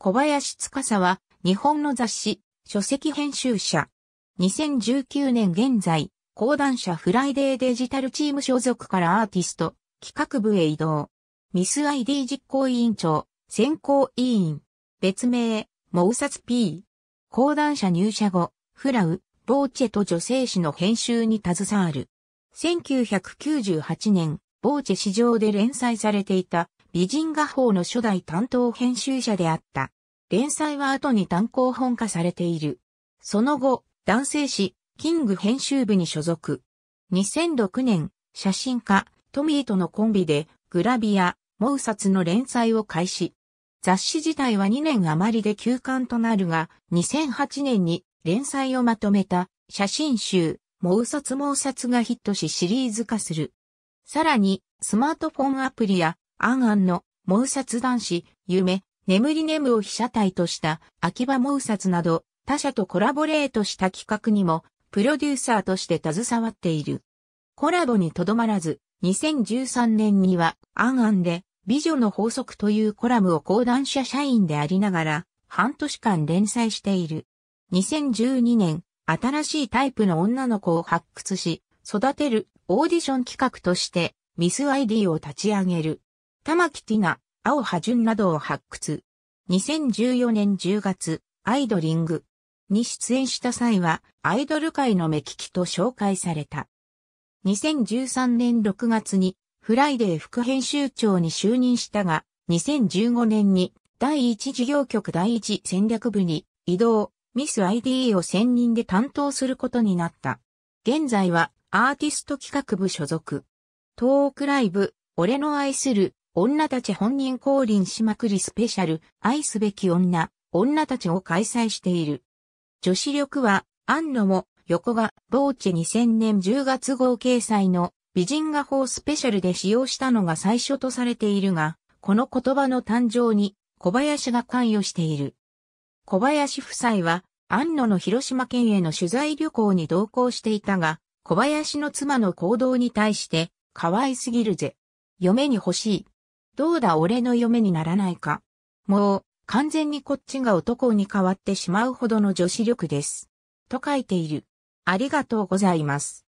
小林司は、日本の雑誌、書籍編集者。2019年現在、講談社フライデーデジタルチーム所属からアーティスト、企画部へ移動。ミス ID 実行委員長、選考委員。別名、モウサツ P。講談社入社後、フラウ、ボーチェと女性誌の編集に携わる。1998年、ボーチェ市場で連載されていた美人画報の初代担当編集者であった。連載は後に単行本化されている。その後、男性誌、キング編集部に所属。2006年、写真家、トミーとのコンビで、グラビア、モウサツの連載を開始。雑誌自体は2年余りで休刊となるが、2008年に連載をまとめた写真集、モウサツモウサツがヒットしシリーズ化する。さらに、スマートフォンアプリや、アンアンの、モウサツ男子、夢、眠り眠を被写体とした秋葉猛札など他社とコラボレートした企画にもプロデューサーとして携わっている。コラボにとどまらず、2013年には、アンアンで、美女の法則というコラムを講談社社員でありながら、半年間連載している。2012年、新しいタイプの女の子を発掘し、育てるオーディション企画として、ミス ID を立ち上げる。玉木ティナ、青葉淳などを発掘。2014年10月、アイドリングに出演した際は、アイドル界の目利きと紹介された。2013年6月に、フライデー副編集長に就任したが、2015年に第一事業局第一戦略部に移動、ミス ID を専任で担当することになった。現在はアーティスト企画部所属。トークライブ、俺の愛する女たち本人降臨しまくりスペシャル、愛すべき女、女たちを開催している。女子力は、安野も、横が、ボーチェ2000年10月号掲載の、美人画法スペシャルで使用したのが最初とされているが、この言葉の誕生に、小林が関与している。小林夫妻は、安野の広島県への取材旅行に同行していたが、小林の妻の行動に対して、可愛すぎるぜ。嫁に欲しい。どうだ俺の嫁にならないか。もう、完全にこっちが男に変わってしまうほどの女子力です。と書いている。ありがとうございます。